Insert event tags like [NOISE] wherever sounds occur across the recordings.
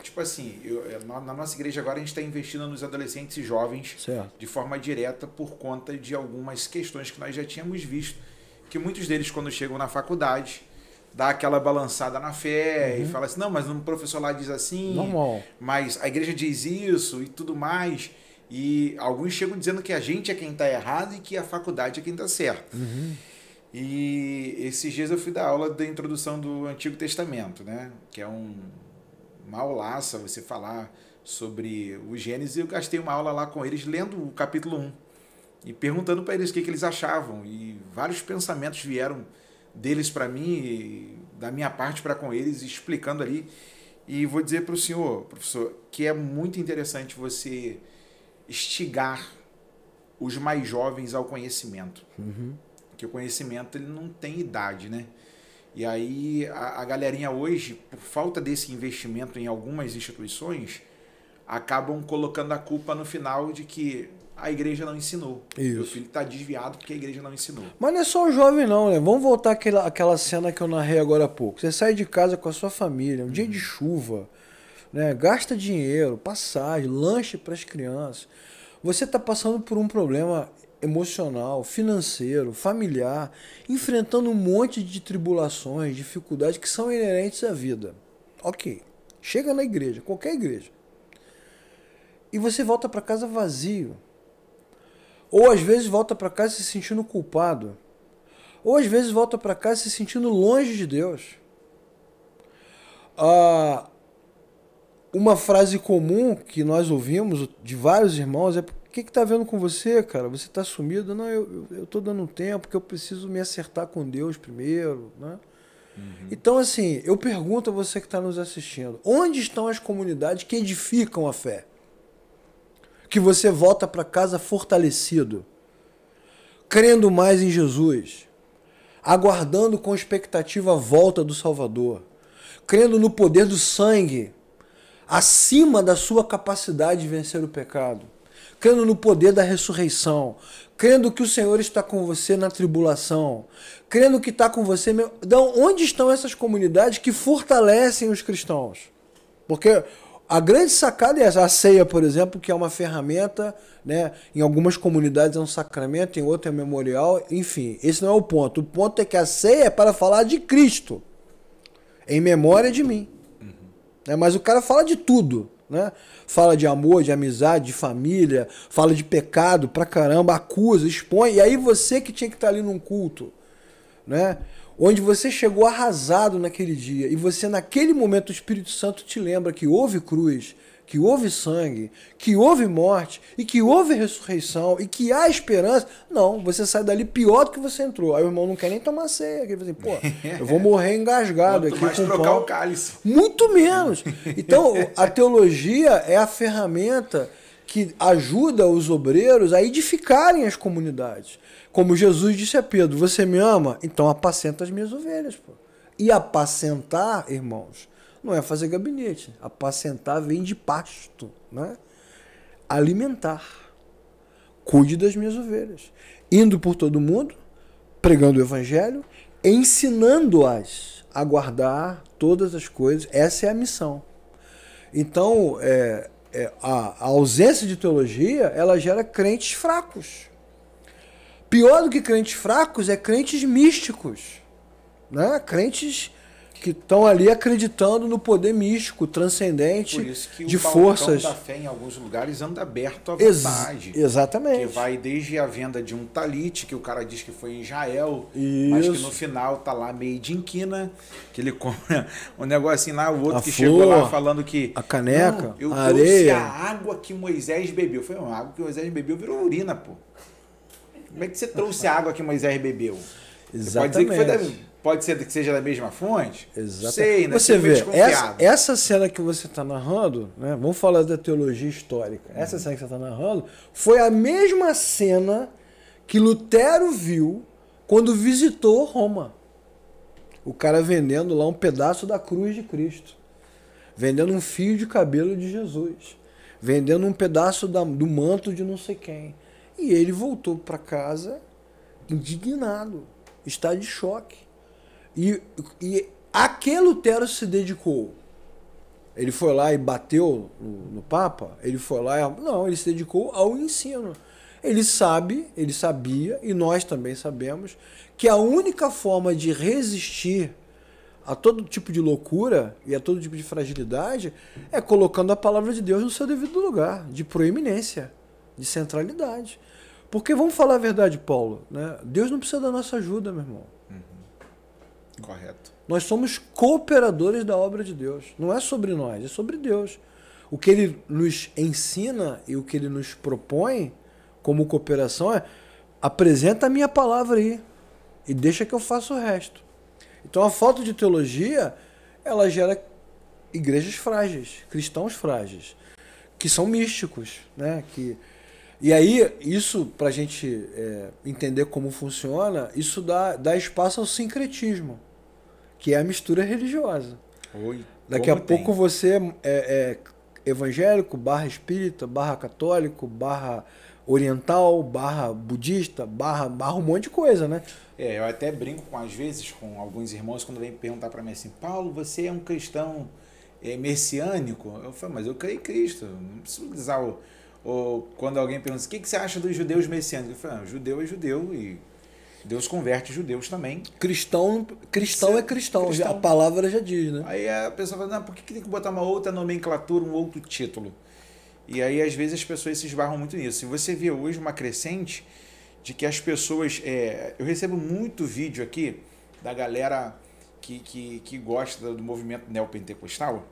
tipo assim, eu, é, na, na, nossa igreja agora a gente está investindo nos adolescentes e jovens certo. de forma direta por conta de algumas questões que nós já tínhamos visto. Que muitos deles, quando chegam na faculdade, dá aquela balançada na fé uhum. e fala assim: não, mas um professor lá diz assim, Normal. mas a igreja diz isso e tudo mais. E alguns chegam dizendo que a gente é quem está errado e que a faculdade é quem está certo. Uhum. E esses dias eu fui dar aula da introdução do Antigo Testamento, né? Que é um uma aulaça você falar sobre o Gênesis. Eu gastei uma aula lá com eles lendo o capítulo 1 e perguntando para eles o que, que eles achavam. E vários pensamentos vieram deles para mim, da minha parte para com eles, explicando ali. E vou dizer para o senhor, professor, que é muito interessante você estigar os mais jovens ao conhecimento. Uhum. Que o conhecimento ele não tem idade, né? E aí a, a galerinha hoje, por falta desse investimento em algumas instituições, acabam colocando a culpa no final de que a igreja não ensinou. Isso. O filho está desviado porque a igreja não ensinou. Mas não é só o jovem, não, né? Vamos voltar àquela, àquela cena que eu narrei agora há pouco. Você sai de casa com a sua família, um uhum. dia de uhum. chuva, né? gasta dinheiro, passagem, lanche para as crianças. Você está passando por um problema emocional, financeiro, familiar, enfrentando um monte de tribulações, dificuldades que são inerentes à vida. Ok. Chega na igreja, qualquer igreja. E você volta para casa vazio. Ou às vezes volta para casa se sentindo culpado. Ou às vezes volta para casa se sentindo longe de Deus. Ah, uma frase comum que nós ouvimos de vários irmãos é o que que tá vendo com você, cara? Você tá sumido? Não, eu, estou tô dando um tempo porque eu preciso me acertar com Deus primeiro, né? Uhum. Então, assim, eu pergunto a você que está nos assistindo: onde estão as comunidades que edificam a fé? Que você volta para casa fortalecido, crendo mais em Jesus, aguardando com expectativa a volta do Salvador, crendo no poder do sangue acima da sua capacidade de vencer o pecado crendo no poder da ressurreição, crendo que o Senhor está com você na tribulação, crendo que está com você Então, onde estão essas comunidades que fortalecem os cristãos? Porque a grande sacada é essa. A ceia, por exemplo, que é uma ferramenta, né? em algumas comunidades é um sacramento, em outras é memorial, enfim, esse não é o ponto. O ponto é que a ceia é para falar de Cristo, em memória de mim. Uhum. É, mas o cara fala de tudo né? Fala de amor, de amizade, de família, fala de pecado pra caramba, acusa, expõe. E aí você que tinha que estar tá ali num culto, né? Onde você chegou arrasado naquele dia e você, naquele momento, o Espírito Santo te lembra que houve cruz, que houve sangue, que houve morte e que houve ressurreição e que há esperança. Não, você sai dali pior do que você entrou. Aí o irmão não quer nem tomar ceia. Ele fala assim, pô, eu vou morrer engasgado Quanto aqui. Mais com trocar pão. o cálice. Muito menos. Então, a teologia é a ferramenta que ajuda os obreiros a edificarem as comunidades. Como Jesus disse a Pedro: Você me ama? Então apacenta as minhas ovelhas. Pô. E apacentar, irmãos, não é fazer gabinete. Apacentar vem de pasto, né? Alimentar. Cuide das minhas ovelhas. Indo por todo mundo, pregando o evangelho, ensinando-as a guardar todas as coisas. Essa é a missão. Então, é, é, a, a ausência de teologia, ela gera crentes fracos. Pior do que crentes fracos é crentes místicos, né? Crentes que estão ali acreditando no poder místico, transcendente Por isso que de o forças. da fé em alguns lugares anda aberto à vontade. Ex exatamente. Que vai desde a venda de um talite, que o cara diz que foi em Israel, isso. mas que no final tá lá meio de inquina, que ele [LAUGHS] compra um negocinho lá, o outro a que flor, chegou lá falando que. A caneca, eu a areia. a água que Moisés bebeu. Foi uma água que Moisés bebeu, virou urina, pô. Como é que você trouxe a água que Moisés bebeu? Exatamente. Você pode dizer que foi da Pode ser que seja da mesma fonte? Exato. Sei, né? Você vê, essa, essa, cena que você está narrando, né? vamos falar da teologia histórica. Essa uhum. cena que você está narrando foi a mesma cena que Lutero viu quando visitou Roma. O cara vendendo lá um pedaço da cruz de Cristo, vendendo um fio de cabelo de Jesus, vendendo um pedaço da, do manto de não sei quem. E ele voltou para casa indignado, está de choque e, e a que Lutero se dedicou? Ele foi lá e bateu no, no Papa? Ele foi lá e. Não, ele se dedicou ao ensino. Ele sabe, ele sabia, e nós também sabemos, que a única forma de resistir a todo tipo de loucura e a todo tipo de fragilidade é colocando a palavra de Deus no seu devido lugar, de proeminência, de centralidade. Porque vamos falar a verdade, Paulo, né? Deus não precisa da nossa ajuda, meu irmão. Hum. Correto. Nós somos cooperadores da obra de Deus. Não é sobre nós, é sobre Deus. O que ele nos ensina e o que ele nos propõe como cooperação é apresenta a minha palavra aí e deixa que eu faça o resto. Então a falta de teologia, ela gera igrejas frágeis, cristãos frágeis, que são místicos, né? Que e aí, isso, para a gente é, entender como funciona, isso dá, dá espaço ao sincretismo que é a mistura religiosa. Oi, Daqui a tem. pouco você é, é, é evangélico, barra espírita, barra católico, barra oriental, barra budista, barra, barra um monte de coisa, né? É, eu até brinco com, às vezes com alguns irmãos quando vêm perguntar para mim assim, Paulo, você é um cristão é, messiânico? Eu falo, mas eu creio em Cristo, não preciso utilizar o... Ou quando alguém pergunta, assim, o que, que você acha dos judeus messiânicos? Eu falo, ah, judeu é judeu e Deus converte judeus também. Cristão, cristão é cristão, cristão, a palavra já diz, né? Aí a pessoa fala, não, por que tem que botar uma outra nomenclatura, um outro título? E aí, às vezes, as pessoas se esbarram muito nisso. E você vê hoje uma crescente de que as pessoas. É, eu recebo muito vídeo aqui da galera que, que, que gosta do movimento neopentecostal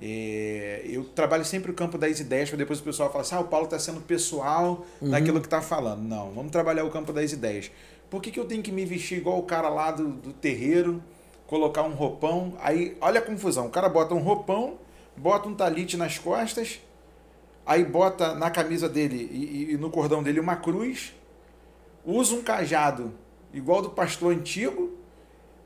é, eu trabalho sempre o campo das ideias, para depois o pessoal falar assim: ah, o Paulo está sendo pessoal uhum. naquilo que está falando. Não, vamos trabalhar o campo das ideias. Por que, que eu tenho que me vestir igual o cara lá do, do terreiro, colocar um roupão? Aí, olha a confusão: o cara bota um roupão, bota um talite nas costas, aí bota na camisa dele e, e, e no cordão dele uma cruz, usa um cajado igual do pastor antigo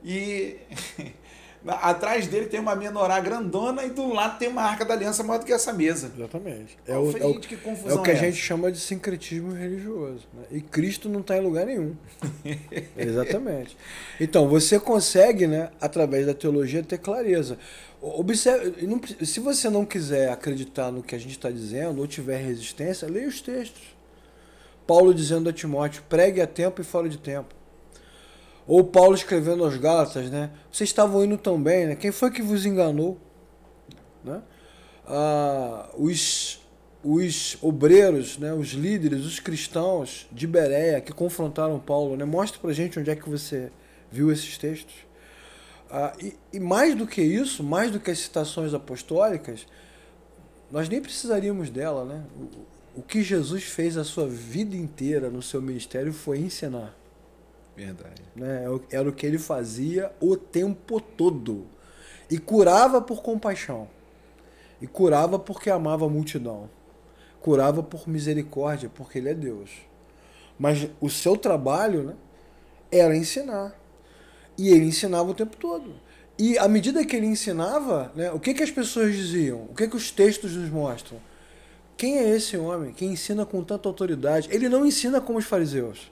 e. [LAUGHS] Atrás dele tem uma menorá grandona e do lado tem uma arca da aliança maior do que essa mesa. Exatamente. É o, é o, que, é o que a é gente chama de sincretismo religioso. Né? E Cristo não está em lugar nenhum. [LAUGHS] Exatamente. Então, você consegue, né, através da teologia, ter clareza. Observe, não, se você não quiser acreditar no que a gente está dizendo ou tiver resistência, leia os textos. Paulo dizendo a Timóteo: pregue a tempo e fora de tempo. Ou Paulo escrevendo aos Gálatas, né? Vocês estavam indo tão bem, né? Quem foi que vos enganou? Né? Ah, os, os obreiros, né? os líderes, os cristãos de Bereia que confrontaram Paulo, né? Mostra pra gente onde é que você viu esses textos. Ah, e, e mais do que isso, mais do que as citações apostólicas, nós nem precisaríamos dela, né? O, o que Jesus fez a sua vida inteira no seu ministério foi ensinar. Verdade. Né? É era o que ele fazia o tempo todo. E curava por compaixão. E curava porque amava a multidão. Curava por misericórdia, porque ele é Deus. Mas o seu trabalho né, era ensinar. E ele ensinava o tempo todo. E à medida que ele ensinava, né, o que, que as pessoas diziam? O que, que os textos nos mostram? Quem é esse homem que ensina com tanta autoridade? Ele não ensina como os fariseus.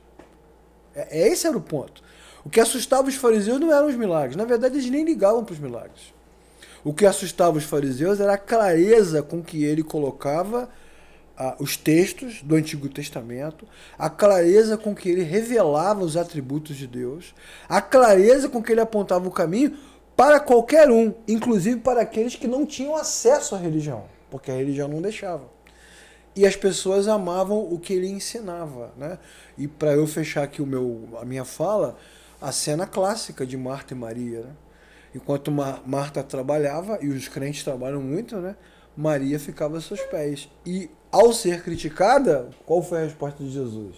É, é, esse era o ponto. O que assustava os fariseus não eram os milagres. Na verdade, eles nem ligavam para os milagres. O que assustava os fariseus era a clareza com que ele colocava ah, os textos do Antigo Testamento, a clareza com que ele revelava os atributos de Deus, a clareza com que ele apontava o caminho para qualquer um, inclusive para aqueles que não tinham acesso à religião, porque a religião não deixava e as pessoas amavam o que ele ensinava, né? E para eu fechar aqui o meu, a minha fala, a cena clássica de Marta e Maria, né? Enquanto Marta trabalhava e os crentes trabalham muito, né? Maria ficava a seus pés. E ao ser criticada, qual foi a resposta de Jesus?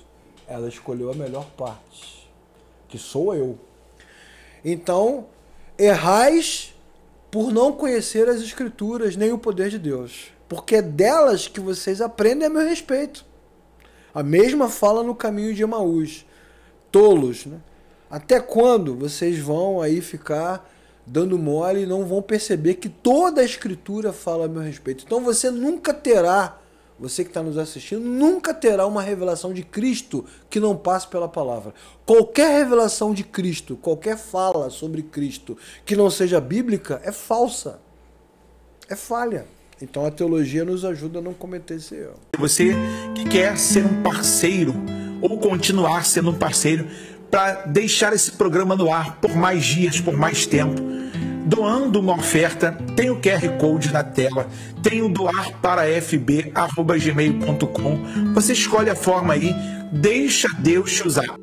Ela escolheu a melhor parte, que sou eu. Então, errais por não conhecer as escrituras nem o poder de Deus porque é delas que vocês aprendem a meu respeito. A mesma fala no caminho de Emaús. Tolos, né? Até quando vocês vão aí ficar dando mole e não vão perceber que toda a escritura fala a meu respeito? Então você nunca terá, você que está nos assistindo, nunca terá uma revelação de Cristo que não passe pela palavra. Qualquer revelação de Cristo, qualquer fala sobre Cristo que não seja bíblica é falsa, é falha. Então a teologia nos ajuda a não cometer esse erro. Você que quer ser um parceiro ou continuar sendo um parceiro para deixar esse programa no ar por mais dias, por mais tempo, doando uma oferta, tem o QR Code na tela, tem o doar para fb@gmail.com. Você escolhe a forma aí, deixa Deus te usar.